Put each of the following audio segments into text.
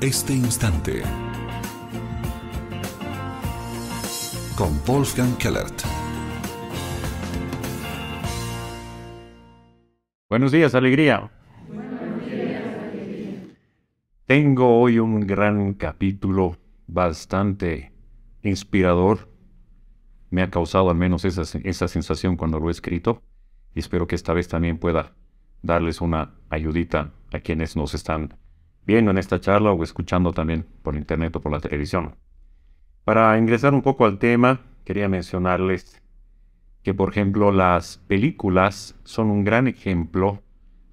este instante. Con Wolfgang Kellert. Buenos días, alegría. Buenos días, alegría. Tengo hoy un gran capítulo bastante inspirador. Me ha causado al menos esa, esa sensación cuando lo he escrito y espero que esta vez también pueda darles una ayudita a quienes nos están viendo en esta charla o escuchando también por internet o por la televisión. Para ingresar un poco al tema, quería mencionarles que, por ejemplo, las películas son un gran ejemplo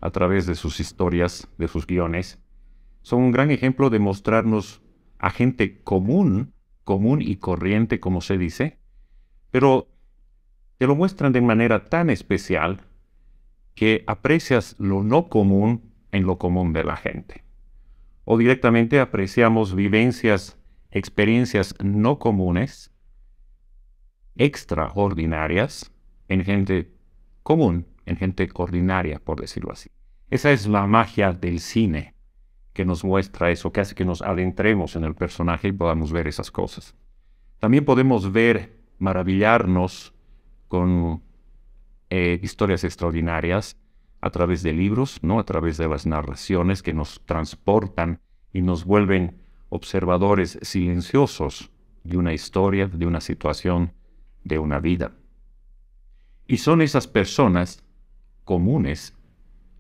a través de sus historias, de sus guiones, son un gran ejemplo de mostrarnos a gente común, común y corriente, como se dice, pero te lo muestran de manera tan especial que aprecias lo no común en lo común de la gente o directamente apreciamos vivencias, experiencias no comunes, extraordinarias, en gente común, en gente ordinaria, por decirlo así. Esa es la magia del cine que nos muestra eso, que hace que nos adentremos en el personaje y podamos ver esas cosas. También podemos ver, maravillarnos con eh, historias extraordinarias a través de libros, no a través de las narraciones que nos transportan y nos vuelven observadores silenciosos de una historia, de una situación, de una vida. Y son esas personas comunes,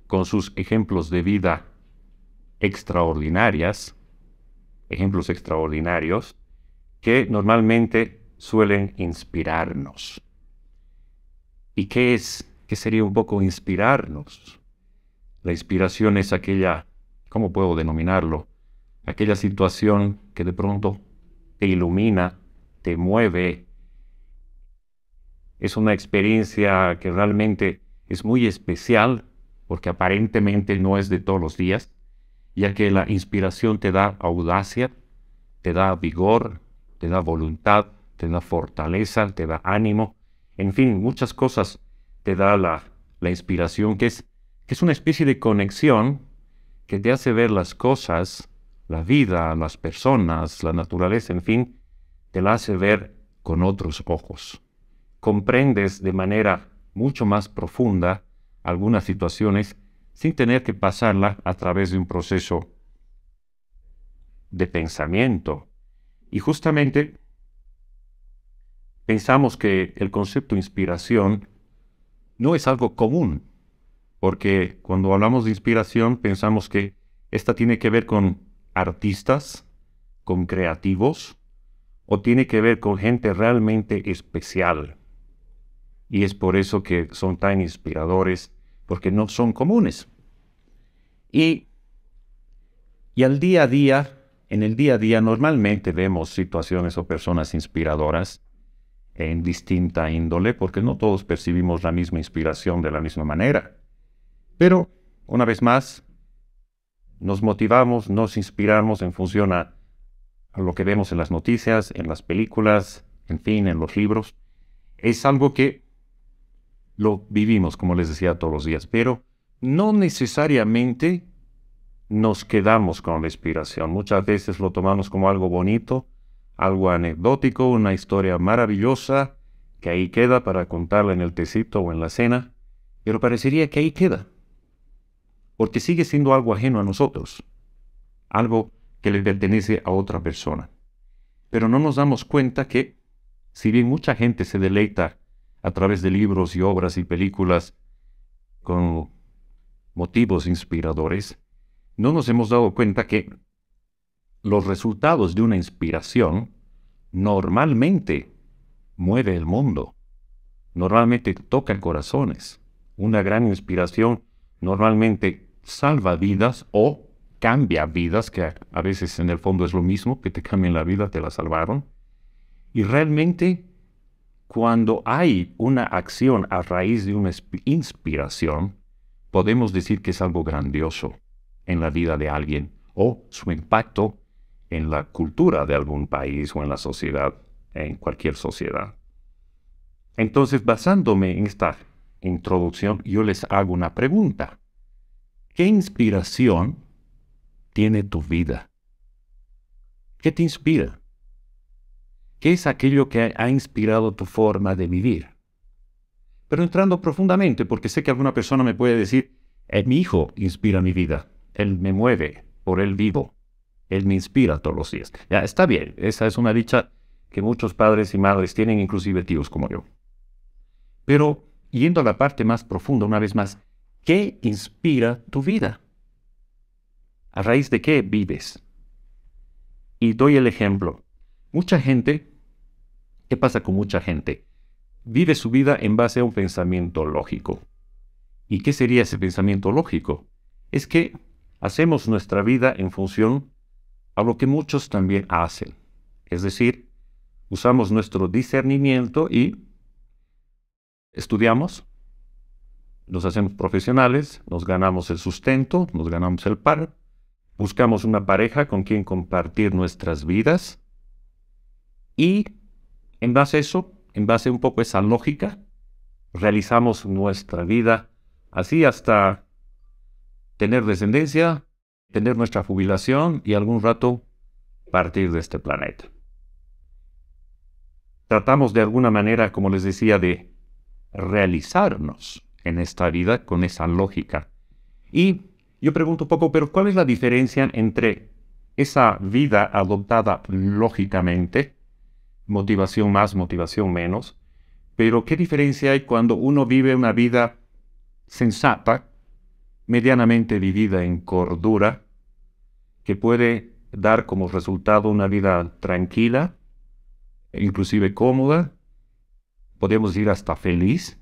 con sus ejemplos de vida extraordinarias, ejemplos extraordinarios, que normalmente suelen inspirarnos. ¿Y qué es? ¿Qué sería un poco inspirarnos? La inspiración es aquella, ¿cómo puedo denominarlo? aquella situación que de pronto te ilumina, te mueve. Es una experiencia que realmente es muy especial porque aparentemente no es de todos los días, ya que la inspiración te da audacia, te da vigor, te da voluntad, te da fortaleza, te da ánimo, en fin, muchas cosas te da la, la inspiración, que es, que es una especie de conexión que te hace ver las cosas la vida, las personas, la naturaleza, en fin, te la hace ver con otros ojos. Comprendes de manera mucho más profunda algunas situaciones sin tener que pasarla a través de un proceso de pensamiento. Y justamente pensamos que el concepto inspiración no es algo común, porque cuando hablamos de inspiración pensamos que esta tiene que ver con artistas, con creativos, o tiene que ver con gente realmente especial. Y es por eso que son tan inspiradores, porque no son comunes. Y, y al día a día, en el día a día normalmente vemos situaciones o personas inspiradoras en distinta índole, porque no todos percibimos la misma inspiración de la misma manera. Pero, una vez más, nos motivamos, nos inspiramos en función a, lo que vemos en las noticias, en las películas, en fin, en los libros. Es algo que lo vivimos, como les decía, todos los días, pero no necesariamente nos quedamos con la inspiración. Muchas veces lo tomamos como algo bonito, algo anecdótico, una historia maravillosa que ahí queda para contarla en el tecito o en la cena, pero parecería que ahí queda porque sigue siendo algo ajeno a nosotros, algo que le pertenece a otra persona. Pero no nos damos cuenta que, si bien mucha gente se deleita a través de libros y obras y películas con motivos inspiradores, no nos hemos dado cuenta que los resultados de una inspiración normalmente mueve el mundo, normalmente toca corazones. Una gran inspiración normalmente salva vidas o cambia vidas, que a veces en el fondo es lo mismo, que te cambien la vida, te la salvaron. Y realmente cuando hay una acción a raíz de una inspiración, podemos decir que es algo grandioso en la vida de alguien o su impacto en la cultura de algún país o en la sociedad, en cualquier sociedad. Entonces, basándome en esta introducción, yo les hago una pregunta. ¿Qué inspiración tiene tu vida? ¿Qué te inspira? ¿Qué es aquello que ha inspirado tu forma de vivir? Pero entrando profundamente, porque sé que alguna persona me puede decir, eh, mi hijo inspira mi vida, él me mueve, por él vivo, él me inspira todos los días. Ya, está bien, esa es una dicha que muchos padres y madres tienen, inclusive tíos como yo. Pero, yendo a la parte más profunda, una vez más, ¿Qué inspira tu vida? ¿A raíz de qué vives? Y doy el ejemplo. Mucha gente, ¿qué pasa con mucha gente? Vive su vida en base a un pensamiento lógico. ¿Y qué sería ese pensamiento lógico? Es que hacemos nuestra vida en función a lo que muchos también hacen. Es decir, usamos nuestro discernimiento y estudiamos, nos hacemos profesionales, nos ganamos el sustento, nos ganamos el par, buscamos una pareja con quien compartir nuestras vidas y en base a eso, en base a un poco a esa lógica, realizamos nuestra vida así hasta tener descendencia, tener nuestra jubilación y algún rato partir de este planeta. Tratamos de alguna manera, como les decía, de realizarnos en esta vida con esa lógica. Y yo pregunto poco, pero ¿cuál es la diferencia entre esa vida adoptada lógicamente, motivación más, motivación menos, pero qué diferencia hay cuando uno vive una vida sensata, medianamente vivida en cordura, que puede dar como resultado una vida tranquila, inclusive cómoda, podemos ir hasta feliz,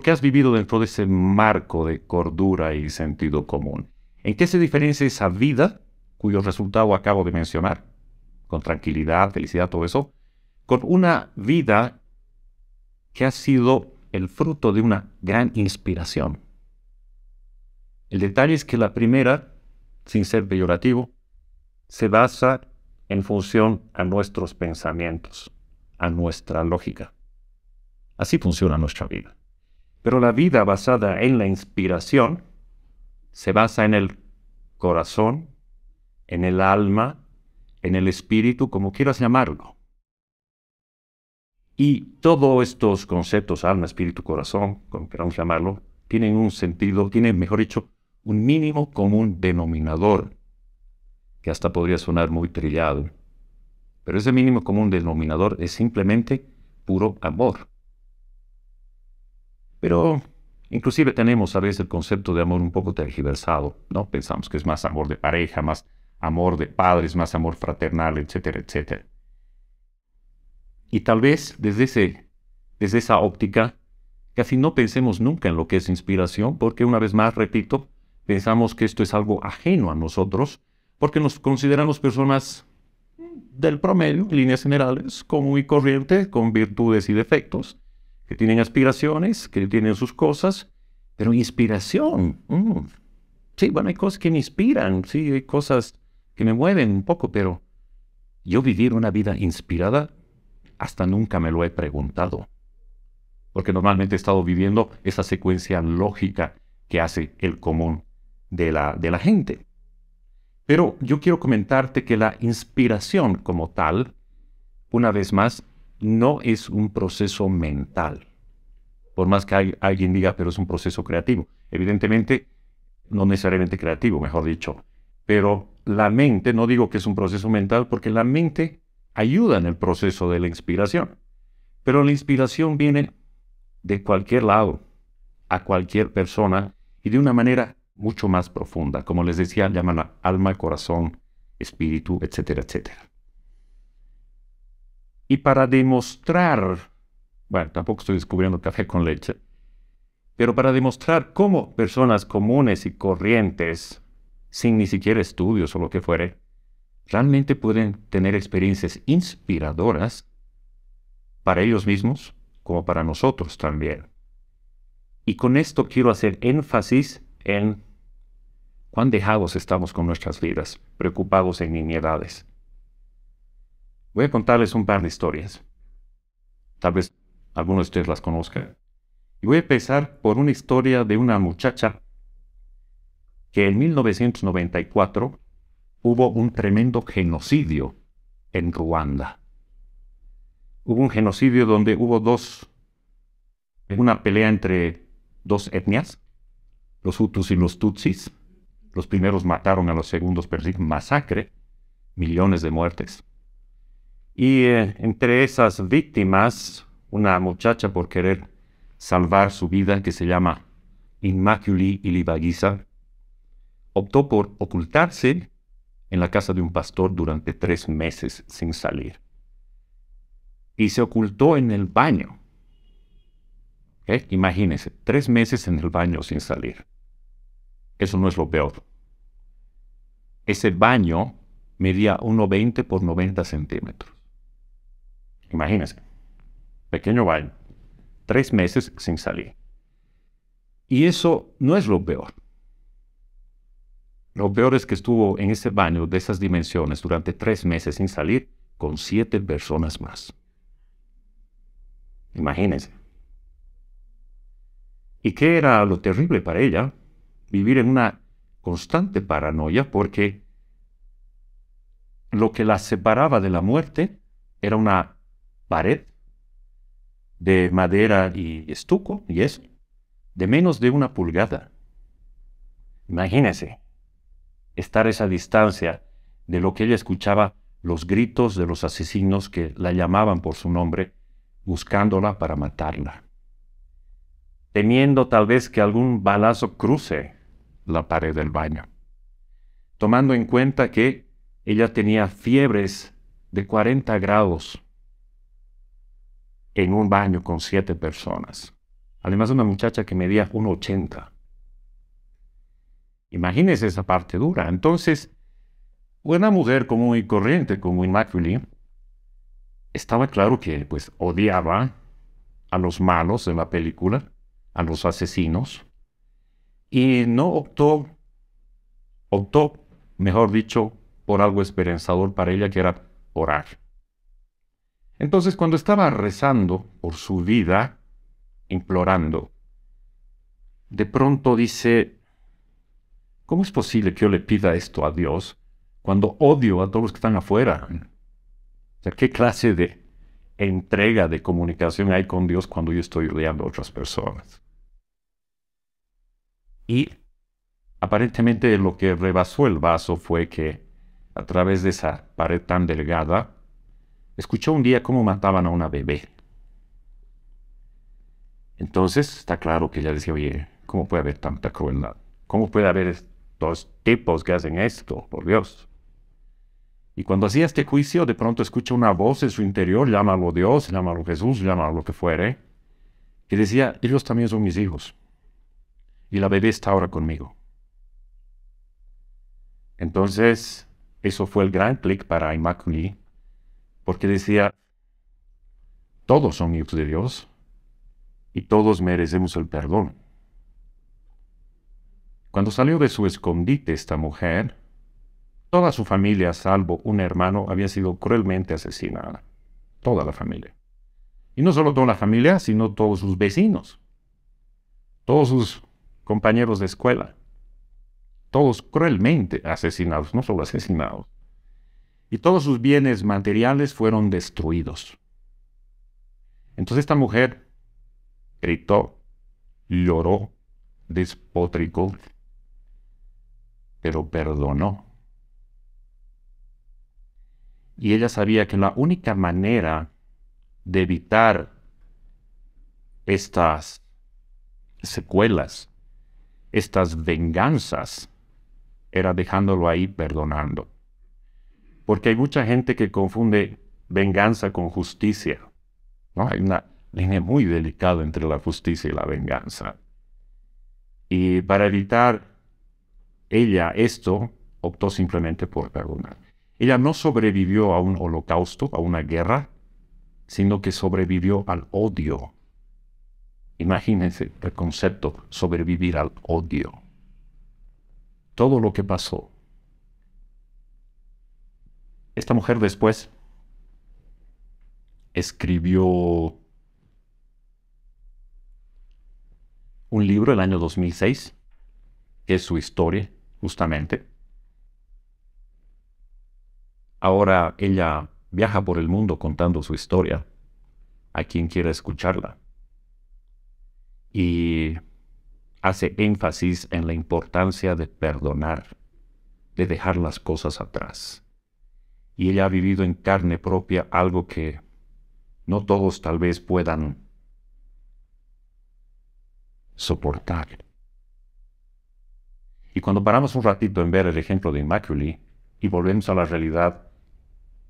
qué has vivido dentro de ese marco de cordura y sentido común. ¿En qué se diferencia esa vida, cuyo resultado acabo de mencionar, con tranquilidad, felicidad, todo eso, con una vida que ha sido el fruto de una gran inspiración? El detalle es que la primera, sin ser peyorativo, se basa en función a nuestros pensamientos, a nuestra lógica. Así funciona nuestra vida. Pero la vida basada en la inspiración se basa en el corazón, en el alma, en el espíritu, como quieras llamarlo. Y todos estos conceptos, alma, espíritu, corazón, como queramos llamarlo, tienen un sentido, tienen, mejor dicho, un mínimo común denominador, que hasta podría sonar muy trillado. Pero ese mínimo común denominador es simplemente puro amor. Pero inclusive tenemos a veces el concepto de amor un poco tergiversado, ¿no? Pensamos que es más amor de pareja, más amor de padres, más amor fraternal, etcétera, etcétera. Y tal vez desde, ese, desde esa óptica casi no pensemos nunca en lo que es inspiración, porque una vez más, repito, pensamos que esto es algo ajeno a nosotros, porque nos consideramos personas del promedio, en líneas generales, común y corriente, con virtudes y defectos que tienen aspiraciones, que tienen sus cosas, pero inspiración. Mm. Sí, bueno, hay cosas que me inspiran, sí, hay cosas que me mueven un poco, pero yo vivir una vida inspirada hasta nunca me lo he preguntado. Porque normalmente he estado viviendo esa secuencia lógica que hace el común de la, de la gente. Pero yo quiero comentarte que la inspiración como tal, una vez más, no es un proceso mental. Por más que alguien diga, pero es un proceso creativo. Evidentemente, no necesariamente creativo, mejor dicho. Pero la mente, no digo que es un proceso mental, porque la mente ayuda en el proceso de la inspiración. Pero la inspiración viene de cualquier lado, a cualquier persona, y de una manera mucho más profunda. Como les decía, llaman alma, corazón, espíritu, etcétera, etcétera. Y para demostrar, bueno, tampoco estoy descubriendo café con leche, pero para demostrar cómo personas comunes y corrientes, sin ni siquiera estudios o lo que fuere, realmente pueden tener experiencias inspiradoras para ellos mismos como para nosotros también. Y con esto quiero hacer énfasis en cuán dejados estamos con nuestras vidas, preocupados en nimiedades. Voy a contarles un par de historias. Tal vez algunos de ustedes las conozcan. Y voy a empezar por una historia de una muchacha que en 1994 hubo un tremendo genocidio en Ruanda. Hubo un genocidio donde hubo dos, una pelea entre dos etnias, los Hutus y los Tutsis. Los primeros mataron a los segundos, pero masacre, millones de muertes. Y eh, entre esas víctimas, una muchacha por querer salvar su vida que se llama Inmaculi Ilibagiza, optó por ocultarse en la casa de un pastor durante tres meses sin salir. Y se ocultó en el baño. Imagínese, ¿Eh? Imagínense, tres meses en el baño sin salir. Eso no es lo peor. Ese baño medía 1,20 por 90 centímetros. Imagínense, pequeño baño, tres meses sin salir. Y eso no es lo peor. Lo peor es que estuvo en ese baño de esas dimensiones durante tres meses sin salir con siete personas más. Imagínense. ¿Y qué era lo terrible para ella? Vivir en una constante paranoia porque lo que la separaba de la muerte era una pared de madera y estuco y eso, de menos de una pulgada. Imagínese estar a esa distancia de lo que ella escuchaba los gritos de los asesinos que la llamaban por su nombre, buscándola para matarla, temiendo tal vez que algún balazo cruce la pared del baño, tomando en cuenta que ella tenía fiebres de 40 grados en un baño con siete personas. Además, una muchacha que medía 1,80. Imagínense esa parte dura. Entonces, una mujer común y corriente como Immaculée estaba claro que pues odiaba a los malos en la película, a los asesinos, y no optó, optó, mejor dicho, por algo esperanzador para ella que era orar. Entonces cuando estaba rezando por su vida, implorando, de pronto dice, ¿cómo es posible que yo le pida esto a Dios cuando odio a todos los que están afuera? O ¿qué clase de entrega de comunicación hay con Dios cuando yo estoy odiando a otras personas? Y aparentemente lo que rebasó el vaso fue que a través de esa pared tan delgada, escuchó un día cómo mataban a una bebé. Entonces está claro que ella decía, oye, ¿cómo puede haber tanta crueldad? ¿Cómo puede haber estos tipos que hacen esto? Por Dios. Y cuando hacía este juicio, de pronto escucha una voz en su interior, llámalo Dios, llámalo Jesús, llámalo lo que fuere, que decía, ellos también son mis hijos. Y la bebé está ahora conmigo. Entonces, eso fue el gran clic para Immaculée porque decía, todos son hijos de Dios y todos merecemos el perdón. Cuando salió de su escondite esta mujer, toda su familia, salvo un hermano, había sido cruelmente asesinada. Toda la familia. Y no solo toda la familia, sino todos sus vecinos, todos sus compañeros de escuela, todos cruelmente asesinados, no solo asesinados y todos sus bienes materiales fueron destruidos. Entonces esta mujer gritó, lloró, despotricó, pero perdonó. Y ella sabía que la única manera de evitar estas secuelas, estas venganzas, era dejándolo ahí perdonando. Porque hay mucha gente que confunde venganza con justicia. ¿no? Hay una línea muy delicada entre la justicia y la venganza. Y para evitar ella esto, optó simplemente por perdonar. Ella no sobrevivió a un holocausto, a una guerra, sino que sobrevivió al odio. Imagínense el concepto, sobrevivir al odio. Todo lo que pasó, esta mujer después escribió un libro el año 2006, que es su historia, justamente. Ahora ella viaja por el mundo contando su historia a quien quiera escucharla. Y hace énfasis en la importancia de perdonar, de dejar las cosas atrás y ella ha vivido en carne propia algo que no todos tal vez puedan soportar. Y cuando paramos un ratito en ver el ejemplo de immaculate y volvemos a la realidad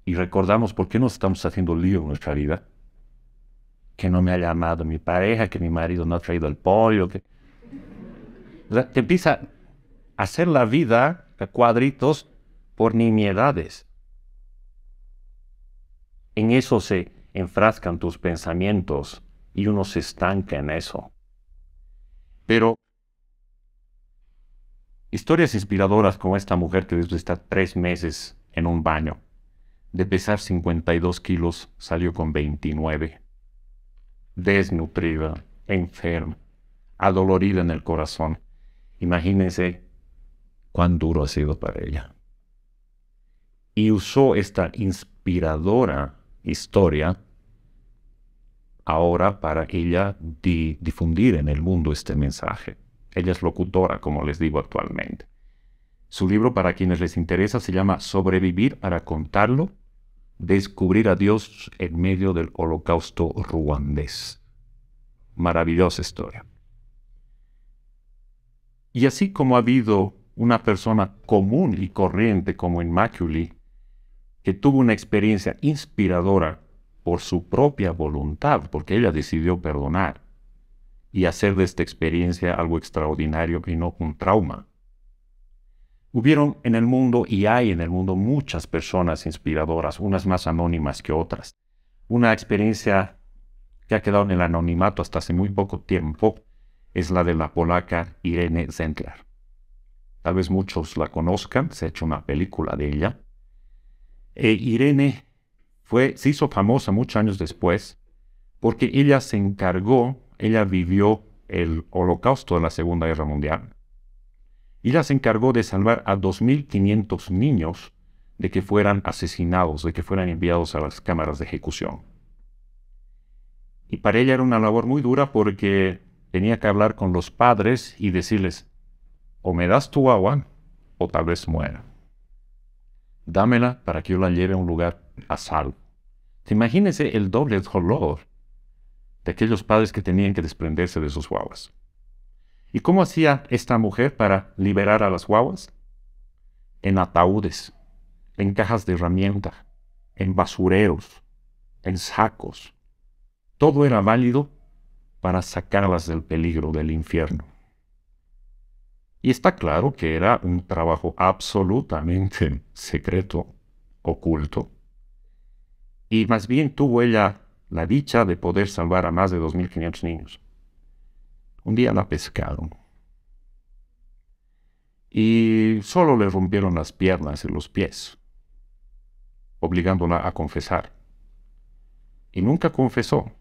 y recordamos por qué nos estamos haciendo lío en nuestra vida, que no me ha llamado mi pareja, que mi marido no ha traído el pollo, que... te empieza a hacer la vida a cuadritos por nimiedades. En eso se enfrascan tus pensamientos y uno se estanca en eso. Pero historias inspiradoras como esta mujer que de estar tres meses en un baño. De pesar 52 kilos, salió con 29. Desnutrida, enferma, adolorida en el corazón. Imagínense cuán duro ha sido para ella. Y usó esta inspiradora historia ahora para ella de difundir en el mundo este mensaje. Ella es locutora, como les digo actualmente. Su libro, para quienes les interesa, se llama Sobrevivir para contarlo, descubrir a Dios en medio del holocausto ruandés. Maravillosa historia. Y así como ha habido una persona común y corriente como en que tuvo una experiencia inspiradora por su propia voluntad, porque ella decidió perdonar y hacer de esta experiencia algo extraordinario y no un trauma. Hubieron en el mundo y hay en el mundo muchas personas inspiradoras, unas más anónimas que otras. Una experiencia que ha quedado en el anonimato hasta hace muy poco tiempo es la de la polaca Irene Zentler. Tal vez muchos la conozcan, se ha hecho una película de ella. E Irene fue, se hizo famosa muchos años después porque ella se encargó, ella vivió el holocausto de la Segunda Guerra Mundial. Ella se encargó de salvar a 2.500 niños de que fueran asesinados, de que fueran enviados a las cámaras de ejecución. Y para ella era una labor muy dura porque tenía que hablar con los padres y decirles, o me das tu agua, o tal vez muera dámela para que yo la lleve a un lugar a salvo. Imagínense el doble dolor de aquellos padres que tenían que desprenderse de sus guaguas. ¿Y cómo hacía esta mujer para liberar a las guaguas? En ataúdes, en cajas de herramienta, en basureros, en sacos. Todo era válido para sacarlas del peligro del infierno. Y está claro que era un trabajo absolutamente secreto, oculto. Y más bien tuvo ella la dicha de poder salvar a más de 2.500 niños. Un día la pescaron. Y solo le rompieron las piernas y los pies, obligándola a confesar. Y nunca confesó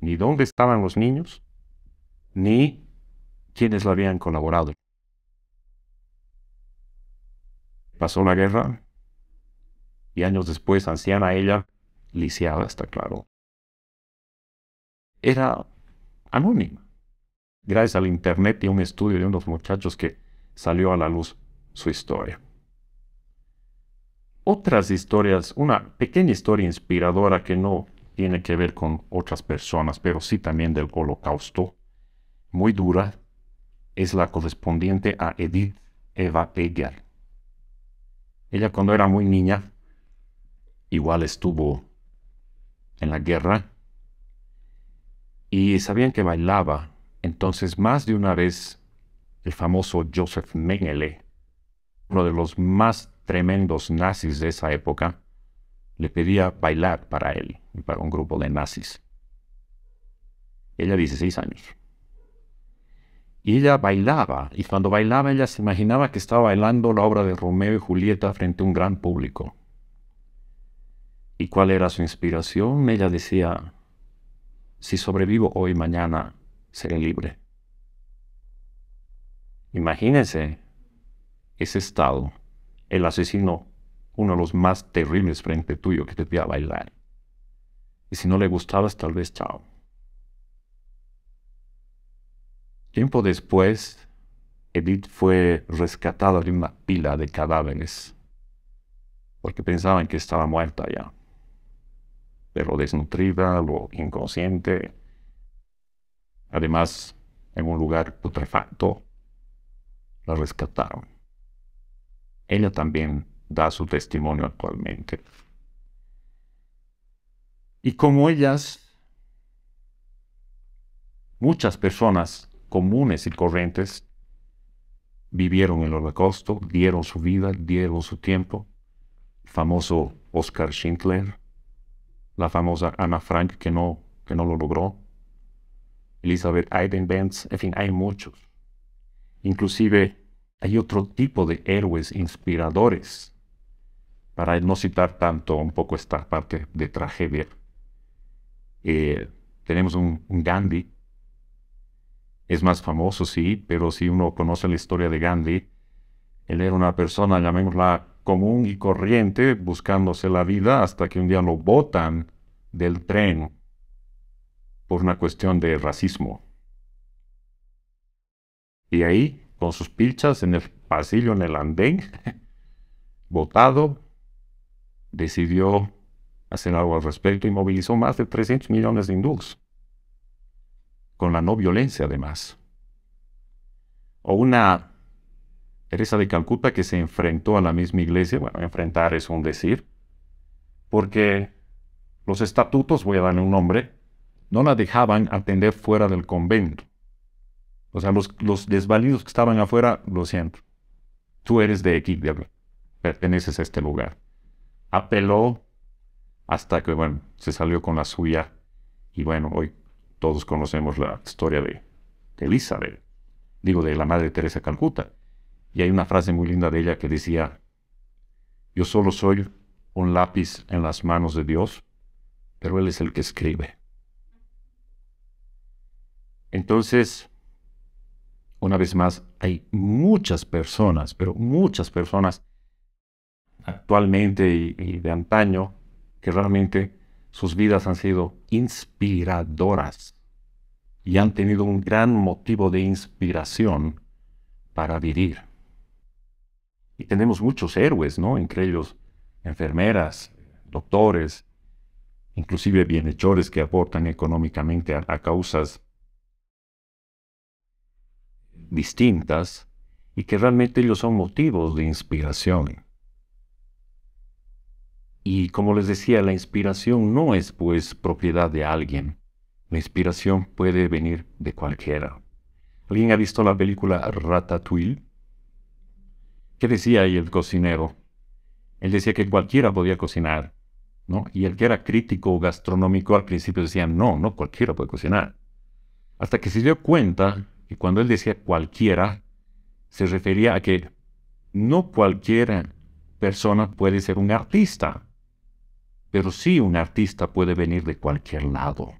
ni dónde estaban los niños, ni quiénes la habían colaborado. Pasó la guerra y años después, anciana ella, lisiada, está claro. Era anónima. Gracias al internet y a un estudio de unos muchachos que salió a la luz su historia. Otras historias, una pequeña historia inspiradora que no tiene que ver con otras personas, pero sí también del holocausto, muy dura, es la correspondiente a Edith Eva Pegal ella cuando era muy niña, igual estuvo en la guerra y sabían que bailaba. Entonces más de una vez el famoso Joseph Mengele, uno de los más tremendos nazis de esa época, le pedía bailar para él y para un grupo de nazis. Ella 16 años y ella bailaba, y cuando bailaba ella se imaginaba que estaba bailando la obra de Romeo y Julieta frente a un gran público. ¿Y cuál era su inspiración? Ella decía, si sobrevivo hoy, mañana seré libre. Imagínense ese estado, el asesino, uno de los más terribles frente tuyo que te voy bailar. Y si no le gustabas, tal vez chao. Tiempo después, Edith fue rescatada de una pila de cadáveres, porque pensaban que estaba muerta ya. Pero desnutrida, lo inconsciente, además en un lugar putrefacto, la rescataron. Ella también da su testimonio actualmente. Y como ellas, muchas personas comunes y corrientes vivieron el holocausto, dieron su vida, dieron su tiempo. famoso Oscar Schindler, la famosa Anna Frank que no, que no lo logró, Elizabeth Benz, en fin, hay muchos. Inclusive hay otro tipo de héroes inspiradores, para no citar tanto un poco esta parte de tragedia. Eh, tenemos un Gandhi, es más famoso, sí, pero si uno conoce la historia de Gandhi, él era una persona, llamémosla común y corriente, buscándose la vida hasta que un día lo botan del tren por una cuestión de racismo. Y ahí, con sus pilchas en el pasillo, en el andén, votado, decidió hacer algo al respecto y movilizó más de 300 millones de hindús con la no violencia además. O una Teresa de Calcuta que se enfrentó a la misma iglesia, bueno, enfrentar es un decir, porque los estatutos, voy a darle un nombre, no la dejaban atender fuera del convento. O sea, los, desvalidos que estaban afuera, lo siento, tú eres de aquí, de, perteneces a este lugar. Apeló hasta que, bueno, se salió con la suya y bueno, hoy todos conocemos la historia de, Elizabeth, digo, de la Madre Teresa Calcuta. Y hay una frase muy linda de ella que decía, yo solo soy un lápiz en las manos de Dios, pero Él es el que escribe. Entonces, una vez más, hay muchas personas, pero muchas personas actualmente y, de antaño, que realmente sus vidas han sido inspiradoras y han tenido un gran motivo de inspiración para vivir. Y tenemos muchos héroes, ¿no? Entre ellos enfermeras, doctores, inclusive bienhechores que aportan económicamente a, causas distintas y que realmente ellos son motivos de inspiración. Y como les decía, la inspiración no es pues propiedad de alguien, la inspiración puede venir de cualquiera. ¿Alguien ha visto la película Ratatouille? ¿Qué decía ahí el cocinero? Él decía que cualquiera podía cocinar, ¿no? Y el que era crítico gastronómico al principio decía, no, no cualquiera puede cocinar. Hasta que se dio cuenta que cuando él decía cualquiera, se refería a que no cualquier persona puede ser un artista, pero sí un artista puede venir de cualquier lado.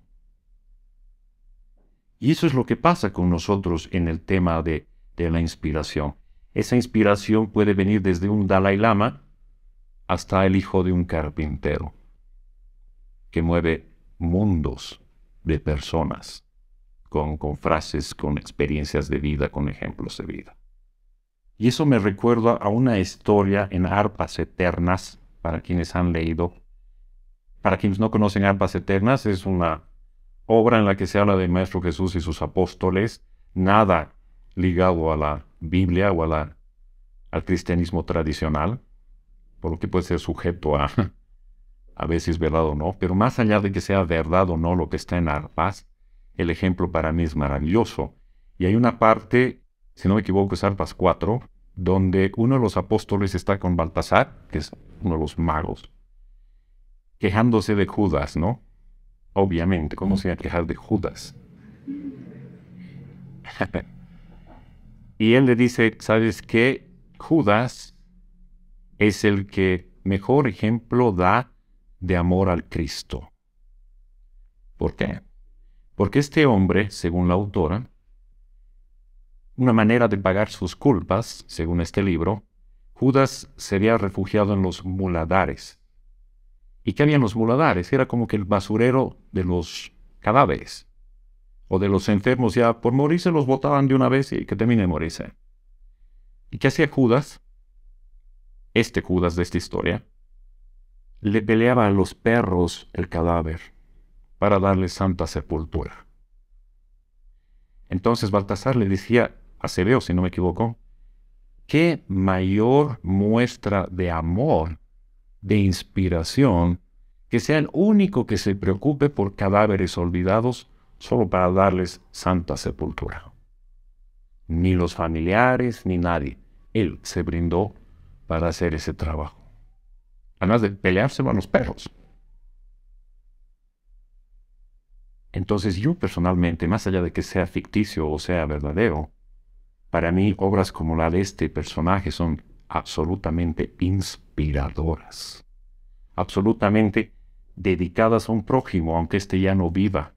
Y eso es lo que pasa con nosotros en el tema de, la inspiración. Esa inspiración puede venir desde un Dalai Lama hasta el hijo de un carpintero, que mueve mundos de personas con, con frases, con experiencias de vida, con ejemplos de vida. Y eso me recuerda a una historia en Arpas Eternas, para quienes han leído. Para quienes no conocen Arpas Eternas, es una obra en la que se habla del Maestro Jesús y sus apóstoles, nada ligado a la Biblia o al cristianismo tradicional, por lo que puede ser sujeto a, a veces verdad o no, pero más allá de que sea verdad o no lo que está en Arpas, el ejemplo para mí es maravilloso. Y hay una parte, si no me equivoco, es Arpas 4, donde uno de los apóstoles está con Baltasar, que es uno de los magos, quejándose de Judas, ¿no? Obviamente, ¿cómo se va a quejar de Judas? y él le dice, ¿sabes qué? Judas es el que mejor ejemplo da de amor al Cristo. ¿Por qué? Porque este hombre, según la autora, una manera de pagar sus culpas, según este libro, Judas sería refugiado en los muladares, ¿Y qué habían los muladares? Era como que el basurero de los cadáveres o de los enfermos ya por morirse los botaban de una vez y que termine morirse. ¿Y qué hacía Judas? Este Judas de esta historia le peleaba a los perros el cadáver para darle santa sepultura. Entonces Baltasar le decía a Sebeo, si no me equivoco, ¿qué mayor muestra de amor de inspiración, que sea el único que se preocupe por cadáveres olvidados solo para darles santa sepultura. Ni los familiares, ni nadie. Él se brindó para hacer ese trabajo. Además de pelearse con los perros. Entonces yo personalmente, más allá de que sea ficticio o sea verdadero, para mí obras como la de este personaje son absolutamente inspiradoras, absolutamente dedicadas a un prójimo, aunque éste ya no viva.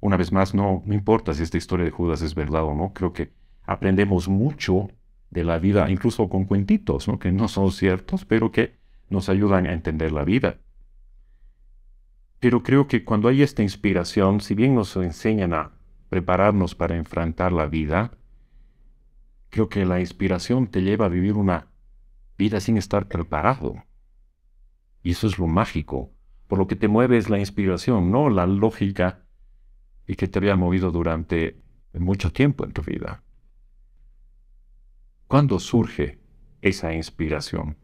Una vez más, no, importa si esta historia de Judas es verdad o no, creo que aprendemos mucho de la vida, incluso con cuentitos, que no son ciertos, pero que nos ayudan a entender la vida. Pero creo que cuando hay esta inspiración, si bien nos enseñan a prepararnos para enfrentar la vida, creo que la inspiración te lleva a vivir una vida sin estar preparado. Y eso es lo mágico. Por lo que te mueve es la inspiración, no la lógica y que te había movido durante mucho tiempo en tu vida. ¿Cuándo surge esa inspiración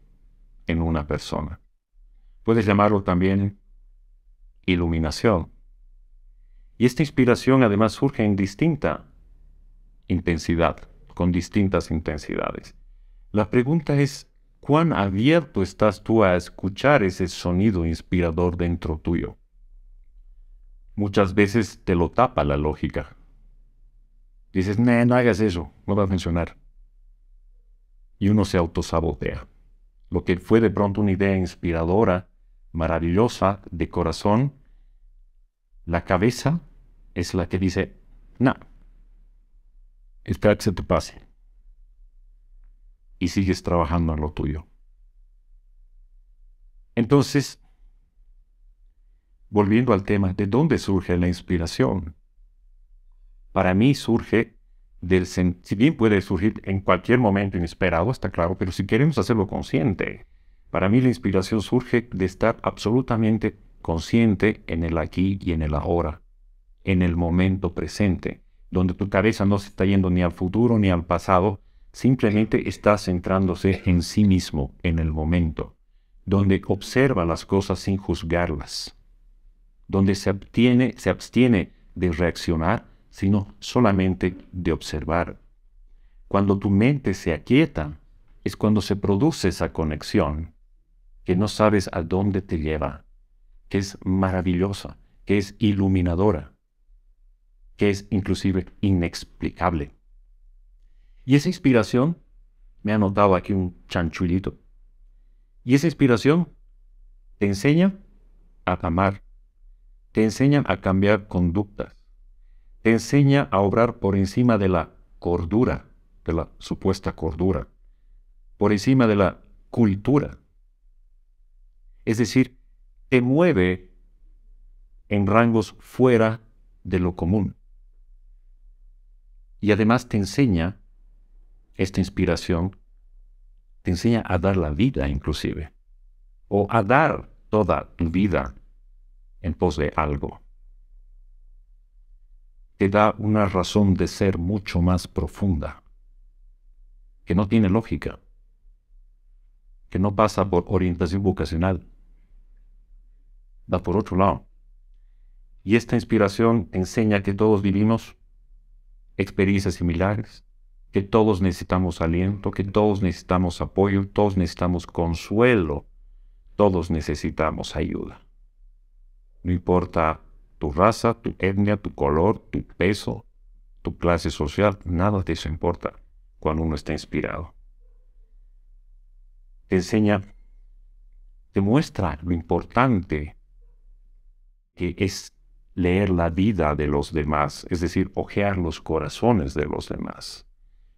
en una persona? Puedes llamarlo también iluminación y esta inspiración además surge en distinta intensidad, con distintas intensidades. La pregunta es, ¿cuán abierto estás tú a escuchar ese sonido inspirador dentro tuyo? Muchas veces te lo tapa la lógica. Dices, no, no hagas eso, no va a funcionar. Y uno se autosabotea. Lo que fue de pronto una idea inspiradora, maravillosa, de corazón, la cabeza es la que dice, no, espera que se te pase. Y sigues trabajando en lo tuyo. Entonces, volviendo al tema, ¿de dónde surge la inspiración? Para mí surge del si bien puede surgir en cualquier momento inesperado, está claro, pero si queremos hacerlo consciente, para mí la inspiración surge de estar absolutamente consciente en el aquí y en el ahora en el momento presente, donde tu cabeza no se está yendo ni al futuro ni al pasado, simplemente está centrándose en sí mismo, en el momento, donde observa las cosas sin juzgarlas, donde se abstiene, se abstiene de reaccionar, sino solamente de observar. Cuando tu mente se aquieta, es cuando se produce esa conexión que no sabes a dónde te lleva, que es maravillosa, que es iluminadora que es inclusive inexplicable. Y esa inspiración, me ha notado aquí un chanchulito y esa inspiración te enseña a amar, te enseña a cambiar conductas, te enseña a obrar por encima de la cordura, de la supuesta cordura, por encima de la cultura. Es decir, te mueve en rangos fuera de lo común. Y además te enseña esta inspiración, te enseña a dar la vida inclusive, o a dar toda tu vida en pos de algo. Te da una razón de ser mucho más profunda, que no tiene lógica, que no pasa por orientación vocacional, va por otro lado. Y esta inspiración enseña que todos vivimos experiencias similares, que todos necesitamos aliento, que todos necesitamos apoyo, todos necesitamos consuelo, todos necesitamos ayuda. No importa tu raza, tu etnia, tu color, tu peso, tu clase social, nada de eso importa cuando uno está inspirado. Te enseña, te muestra lo importante que es leer la vida de los demás, es decir, ojear los corazones de los demás.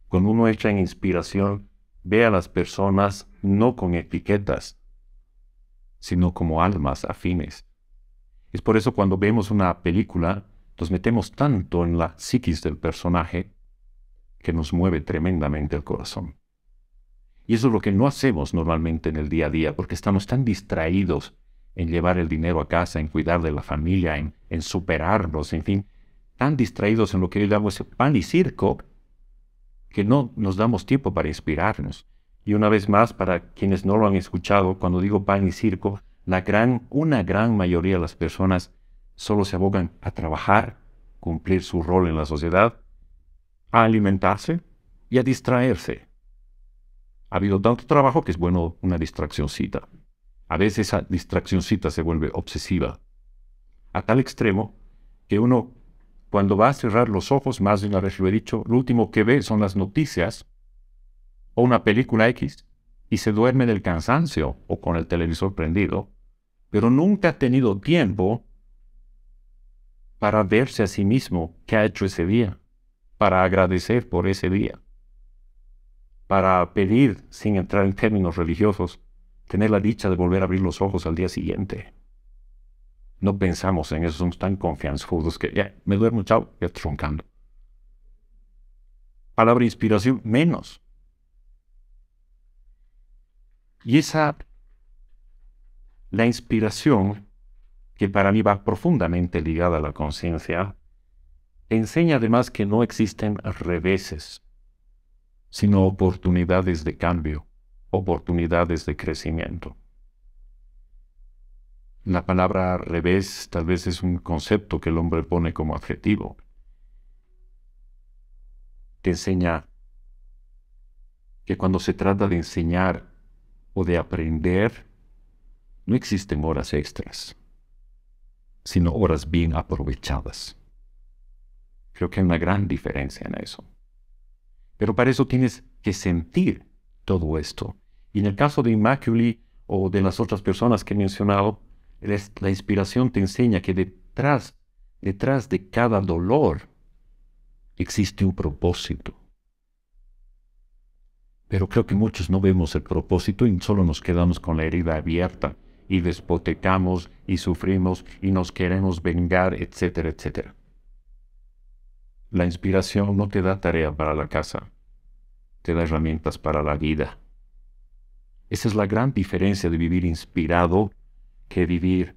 Cuando uno echa en inspiración, ve a las personas no con etiquetas, sino como almas afines. Es por eso cuando vemos una película, nos metemos tanto en la psiquis del personaje que nos mueve tremendamente el corazón. Y eso es lo que no hacemos normalmente en el día a día, porque estamos tan distraídos en llevar el dinero a casa, en cuidar de la familia, en, en superarnos, en fin, tan distraídos en lo que yo llamo ese pan y circo, que no nos damos tiempo para inspirarnos. Y una vez más, para quienes no lo han escuchado, cuando digo pan y circo, la gran, una gran mayoría de las personas solo se abogan a trabajar, cumplir su rol en la sociedad, a alimentarse y a distraerse. Ha habido tanto trabajo que es bueno una distraccióncita. A veces esa distraccioncita se vuelve obsesiva, a tal extremo que uno, cuando va a cerrar los ojos, más de una vez lo he dicho, lo último que ve son las noticias o una película X y se duerme del cansancio o con el televisor prendido, pero nunca ha tenido tiempo para verse a sí mismo qué ha hecho ese día, para agradecer por ese día, para pedir, sin entrar en términos religiosos, tener la dicha de volver a abrir los ojos al día siguiente. No pensamos en eso, somos tan confianzudos que ya, me duermo, chao, ya troncando. Palabra inspiración, menos. Y esa, la inspiración, que para mí va profundamente ligada a la conciencia, enseña además que no existen reveses, sino oportunidades de cambio oportunidades de crecimiento. La palabra revés tal vez es un concepto que el hombre pone como adjetivo. Te enseña que cuando se trata de enseñar o de aprender, no existen horas extras, sino horas bien aprovechadas. Creo que hay una gran diferencia en eso. Pero para eso tienes que sentir todo esto y en el caso de Immaculée o de las otras personas que he mencionado, la inspiración te enseña que detrás, detrás de cada dolor existe un propósito. Pero creo que muchos no vemos el propósito y solo nos quedamos con la herida abierta y despotecamos y sufrimos y nos queremos vengar, etcétera, etcétera. La inspiración no te da tarea para la casa, te da herramientas para la vida. Esa es la gran diferencia de vivir inspirado que vivir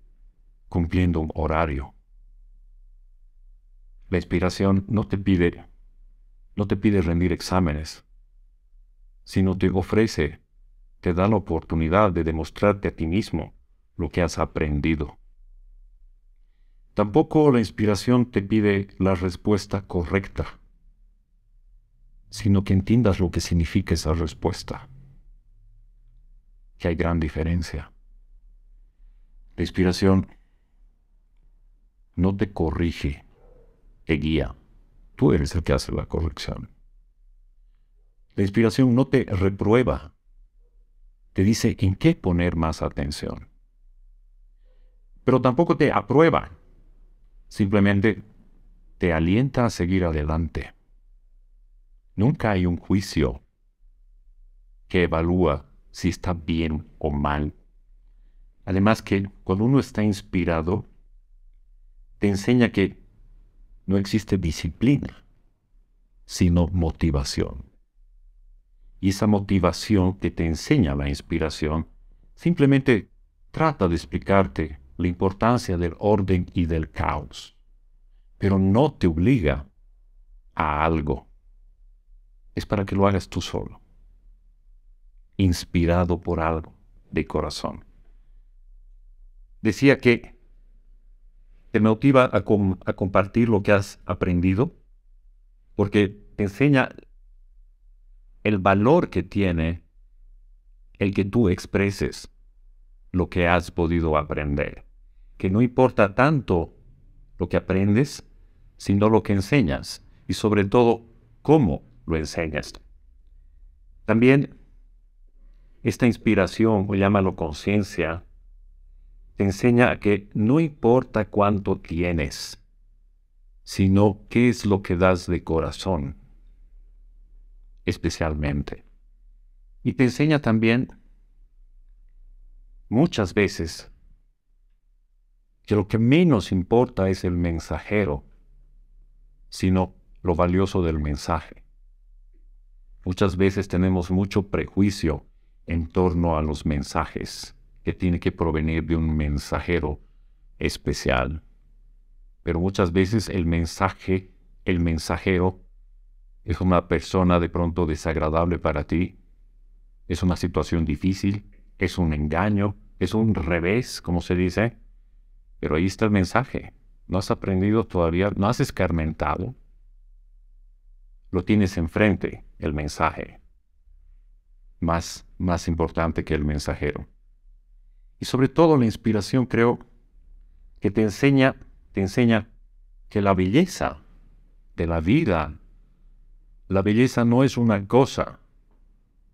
cumpliendo un horario. La inspiración no te pide, no te pide rendir exámenes, sino te ofrece, te da la oportunidad de demostrarte a ti mismo lo que has aprendido. Tampoco la inspiración te pide la respuesta correcta, sino que entiendas lo que significa esa respuesta que hay gran diferencia. La inspiración no te corrige, te guía. Tú eres el que hace la corrección. La inspiración no te reprueba, te dice en qué poner más atención. Pero tampoco te aprueba, simplemente te alienta a seguir adelante. Nunca hay un juicio que evalúa si está bien o mal. Además que cuando uno está inspirado, te enseña que no existe disciplina, sino motivación. Y esa motivación que te enseña la inspiración simplemente trata de explicarte la importancia del orden y del caos, pero no te obliga a algo. Es para que lo hagas tú solo inspirado por algo de corazón. Decía que te motiva a, compartir lo que has aprendido porque te enseña el valor que tiene el que tú expreses lo que has podido aprender. Que no importa tanto lo que aprendes, sino lo que enseñas y sobre todo cómo lo enseñas. También esta inspiración, o llámalo conciencia, te enseña que no importa cuánto tienes, sino qué es lo que das de corazón, especialmente. Y te enseña también muchas veces que lo que menos importa es el mensajero, sino lo valioso del mensaje. Muchas veces tenemos mucho prejuicio en torno a los mensajes, que tiene que provenir de un mensajero especial. Pero muchas veces el mensaje, el mensajero, es una persona de pronto desagradable para ti, es una situación difícil, es un engaño, es un revés, como se dice. Pero ahí está el mensaje. No has aprendido todavía, no has escarmentado. Lo tienes enfrente, el mensaje más, más importante que el mensajero. Y sobre todo la inspiración creo que te enseña, te enseña que la belleza de la vida, la belleza no es una cosa,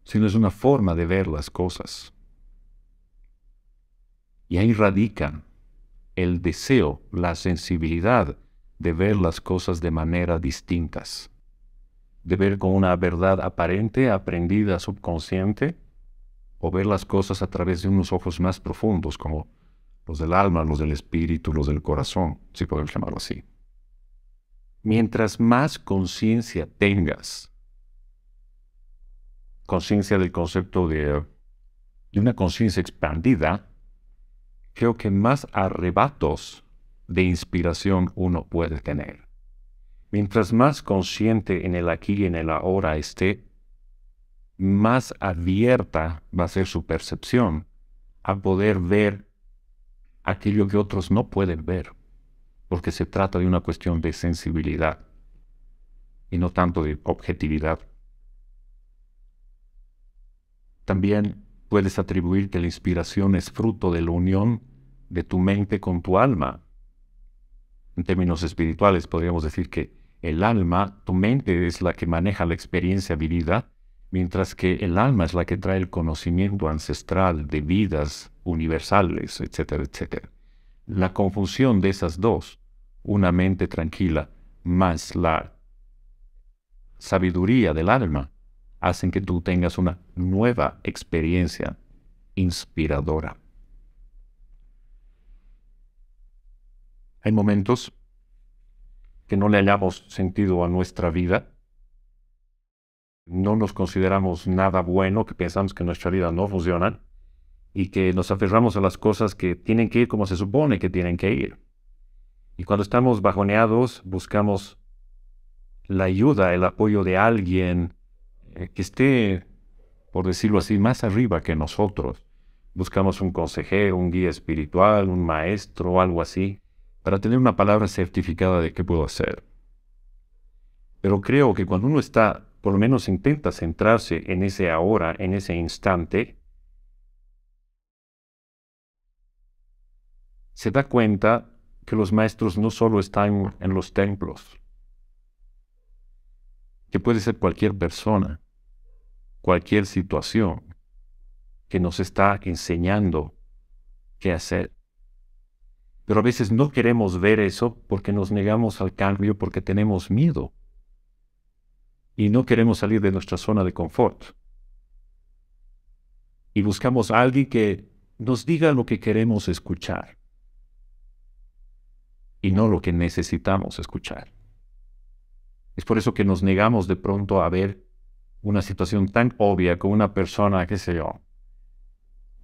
sino es una forma de ver las cosas. Y ahí radica el deseo, la sensibilidad de ver las cosas de manera distintas de ver con una verdad aparente, aprendida, subconsciente, o ver las cosas a través de unos ojos más profundos, como los del alma, los del espíritu, los del corazón, si podemos llamarlo así. Mientras más conciencia tengas, conciencia del concepto de, de una conciencia expandida, creo que más arrebatos de inspiración uno puede tener. Mientras más consciente en el aquí y en el ahora esté, más abierta va a ser su percepción a poder ver aquello que otros no pueden ver, porque se trata de una cuestión de sensibilidad y no tanto de objetividad. También puedes atribuir que la inspiración es fruto de la unión de tu mente con tu alma. En términos espirituales podríamos decir que el alma, tu mente es la que maneja la experiencia vivida, mientras que el alma es la que trae el conocimiento ancestral de vidas universales, etcétera, etcétera. La confusión de esas dos, una mente tranquila más la sabiduría del alma, hacen que tú tengas una nueva experiencia inspiradora. Hay momentos que no le hallamos sentido a nuestra vida, no nos consideramos nada bueno, que pensamos que nuestra vida no funciona y que nos aferramos a las cosas que tienen que ir como se supone que tienen que ir. Y cuando estamos bajoneados, buscamos la ayuda, el apoyo de alguien eh, que esté, por decirlo así, más arriba que nosotros. Buscamos un consejero, un guía espiritual, un maestro, algo así para tener una palabra certificada de qué puedo hacer. Pero creo que cuando uno está, por lo menos intenta centrarse en ese ahora, en ese instante, se da cuenta que los maestros no solo están en los templos, que puede ser cualquier persona, cualquier situación que nos está enseñando qué hacer. Pero a veces no queremos ver eso porque nos negamos al cambio, porque tenemos miedo. Y no queremos salir de nuestra zona de confort. Y buscamos a alguien que nos diga lo que queremos escuchar y no lo que necesitamos escuchar. Es por eso que nos negamos de pronto a ver una situación tan obvia con una persona, qué sé yo,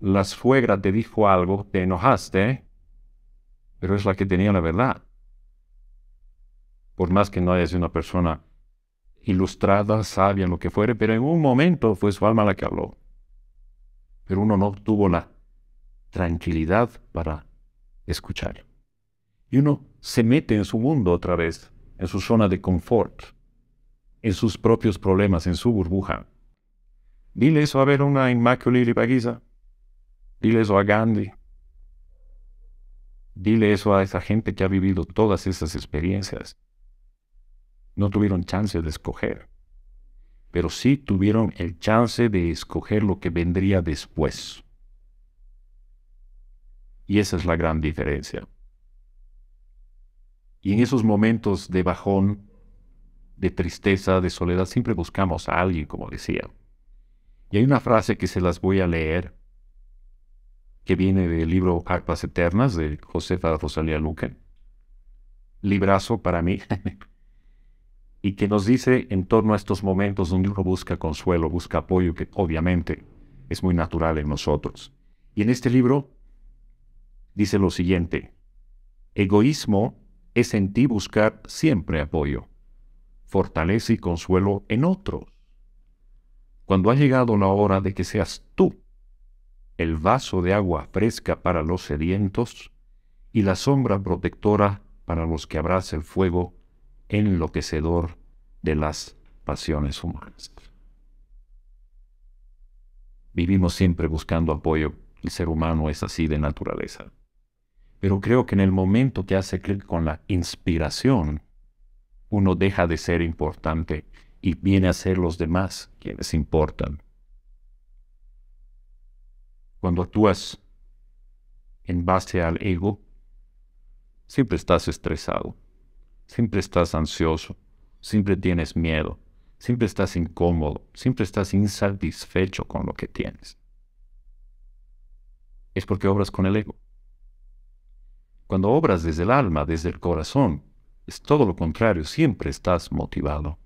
Las fuegas te dijo algo, te enojaste, pero es la que tenía la verdad. Por más que no haya sido una persona ilustrada, sabia, lo que fuere, pero en un momento fue su alma la que habló. Pero uno no tuvo la tranquilidad para escuchar. Y uno se mete en su mundo otra vez, en su zona de confort, en sus propios problemas, en su burbuja. Dile eso a ver una y Pagisa. Dile eso a Gandhi. Dile eso a esa gente que ha vivido todas esas experiencias. No tuvieron chance de escoger, pero sí tuvieron el chance de escoger lo que vendría después. Y esa es la gran diferencia. Y en esos momentos de bajón, de tristeza, de soledad, siempre buscamos a alguien, como decía. Y hay una frase que se las voy a leer que viene del libro Actas Eternas de Josefa Rosalía Luque. Librazo para mí. y que nos dice en torno a estos momentos donde uno busca consuelo, busca apoyo, que obviamente es muy natural en nosotros. Y en este libro dice lo siguiente, egoísmo es en ti buscar siempre apoyo, fortaleza y consuelo en otros. Cuando ha llegado la hora de que seas tú el vaso de agua fresca para los sedientos y la sombra protectora para los que abraza el fuego enloquecedor de las pasiones humanas. Vivimos siempre buscando apoyo, el ser humano es así de naturaleza. Pero creo que en el momento que hace clic con la inspiración, uno deja de ser importante y viene a ser los demás quienes importan cuando actúas en base al ego, siempre estás estresado, siempre estás ansioso, siempre tienes miedo, siempre estás incómodo, siempre estás insatisfecho con lo que tienes. Es porque obras con el ego. Cuando obras desde el alma, desde el corazón, es todo lo contrario, siempre estás motivado.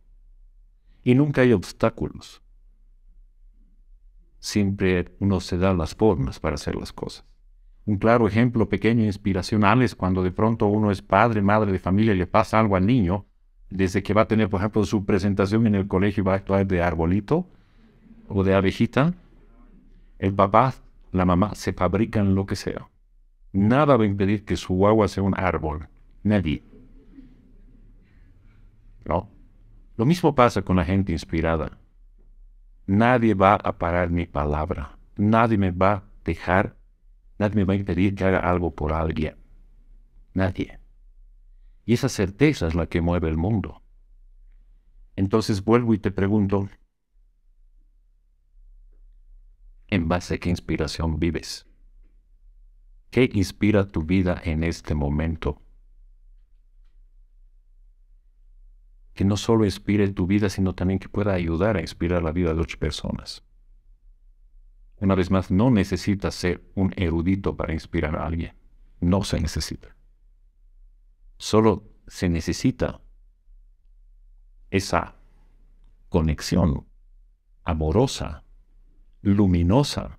Y nunca hay obstáculos siempre uno se da las formas para hacer las cosas. Un claro ejemplo pequeño e inspiracional es cuando de pronto uno es padre, madre de familia y le pasa algo al niño, desde que va a tener, por ejemplo, su presentación en el colegio y va a actuar de arbolito o de abejita, el papá, la mamá se fabrican lo que sea. Nada va a impedir que su guagua sea un árbol. Nadie. ¿No? Lo mismo pasa con la gente inspirada. Nadie va a parar mi palabra. Nadie me va a dejar. Nadie me va a impedir que haga algo por alguien. Nadie. Y esa certeza es la que mueve el mundo. Entonces vuelvo y te pregunto, ¿en base a qué inspiración vives? ¿Qué inspira tu vida en este momento? que no solo inspire tu vida, sino también que pueda ayudar a inspirar la vida de otras personas. Una vez más, no necesitas ser un erudito para inspirar a alguien. No se necesita. Solo se necesita esa conexión amorosa, luminosa,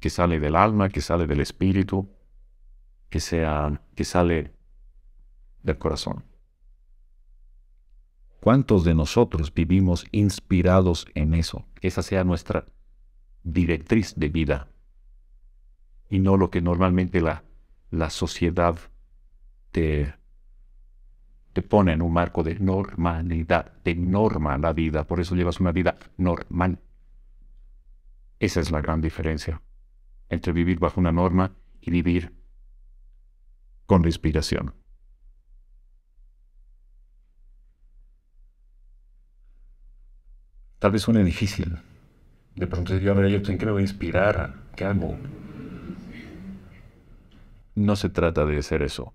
que sale del alma, que sale del espíritu, que, sea, que sale del corazón. ¿Cuántos de nosotros vivimos inspirados en eso? esa sea nuestra directriz de vida y no lo que normalmente la, sociedad te, te pone en un marco de normalidad, de norma la vida, por eso llevas una vida normal. Esa es la gran diferencia entre vivir bajo una norma y vivir con inspiración. Tal vez suene difícil. De pronto yo a ver, yo, qué me voy a inspirar? ¿Qué hago? No se trata de hacer eso.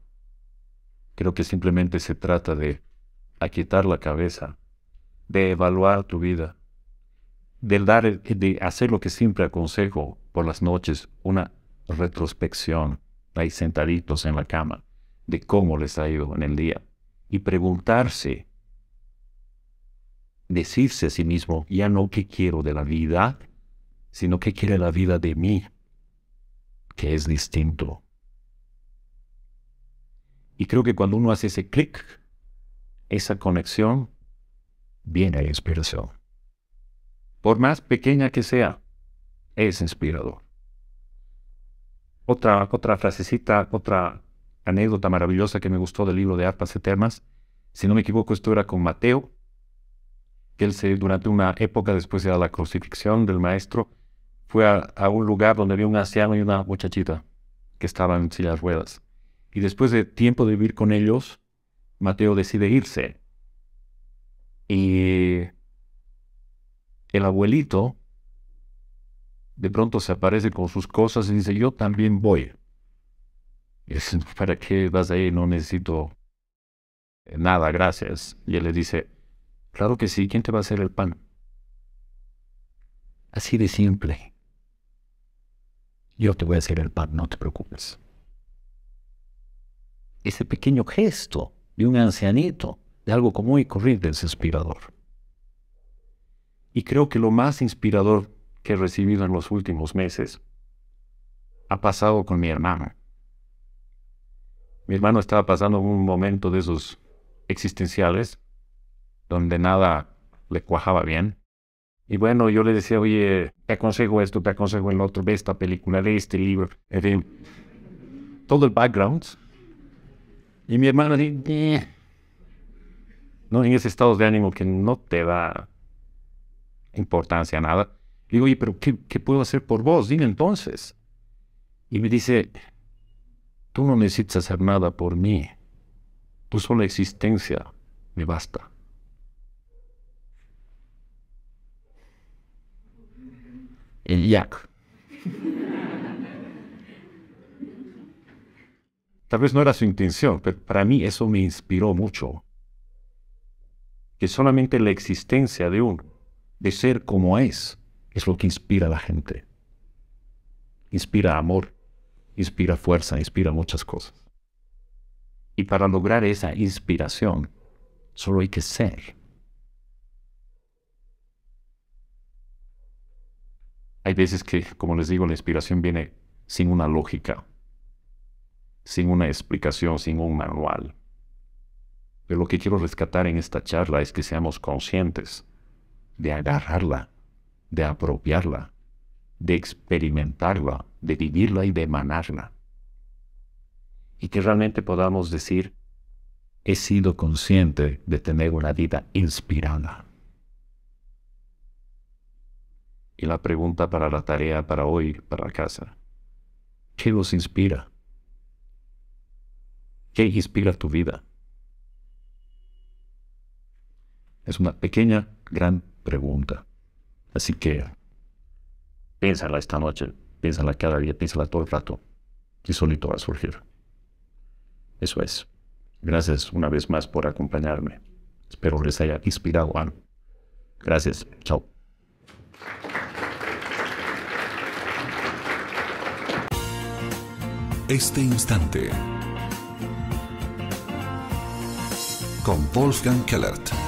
Creo que simplemente se trata de aquietar la cabeza, de evaluar tu vida, de, dar, de hacer lo que siempre aconsejo por las noches, una retrospección, ahí sentaditos en la cama, de cómo les ha ido en el día, y preguntarse decirse a sí mismo, ya no que quiero de la vida, sino que quiere la vida de mí, que es distinto. Y creo que cuando uno hace ese clic, esa conexión, viene a inspiración. Por más pequeña que sea, es inspirador. Otra, otra frasecita, otra anécdota maravillosa que me gustó del libro de Arpas Eternas, si no me equivoco, esto era con Mateo, que él se, durante una época, después de la crucifixión del maestro, fue a, un lugar donde había un anciano y una muchachita que estaban en sillas ruedas. Y después de tiempo de vivir con ellos, Mateo decide irse. Y el abuelito de pronto se aparece con sus cosas y dice, yo también voy. Y dice, ¿para qué vas ahí? No necesito nada, gracias. Y él le dice, Claro que sí, ¿quién te va a hacer el pan? Así de simple. Yo te voy a hacer el pan, no te preocupes. Ese pequeño gesto de un ancianito, de algo común y corriente, es inspirador. Y creo que lo más inspirador que he recibido en los últimos meses ha pasado con mi hermano. Mi hermano estaba pasando un momento de esos existenciales donde nada le cuajaba bien. Y bueno, yo le decía, oye, te aconsejo esto, te aconsejo el otro, ve esta película, lee este libro, en fin, todo el background. Y mi hermano dice no, en ese estado de ánimo que no te da importancia a nada. digo, oye, pero qué, ¿qué puedo hacer por vos? Dime entonces. Y me dice, tú no necesitas hacer nada por mí. Tu sola existencia me basta. el yak. Tal vez no era su intención, pero para mí eso me inspiró mucho. Que solamente la existencia de uno, de ser como es, es lo que inspira a la gente. Inspira amor, inspira fuerza, inspira muchas cosas. Y para lograr esa inspiración, solo hay que ser. Hay veces que, como les digo, la inspiración viene sin una lógica, sin una explicación, sin un manual. Pero lo que quiero rescatar en esta charla es que seamos conscientes de agarrarla, de apropiarla, de experimentarla, de vivirla y de emanarla. Y que realmente podamos decir, he sido consciente de tener una vida inspirada. Y la pregunta para la tarea para hoy, para casa. ¿Qué los inspira? ¿Qué inspira tu vida? Es una pequeña, gran pregunta. Así que piénsala esta noche, piénsala cada día, piénsala todo el rato. Y solito va a surgir. Eso es. Gracias una vez más por acompañarme. Espero les haya inspirado algo. Gracias. Chao. este instante. Con Wolfgang Kellert.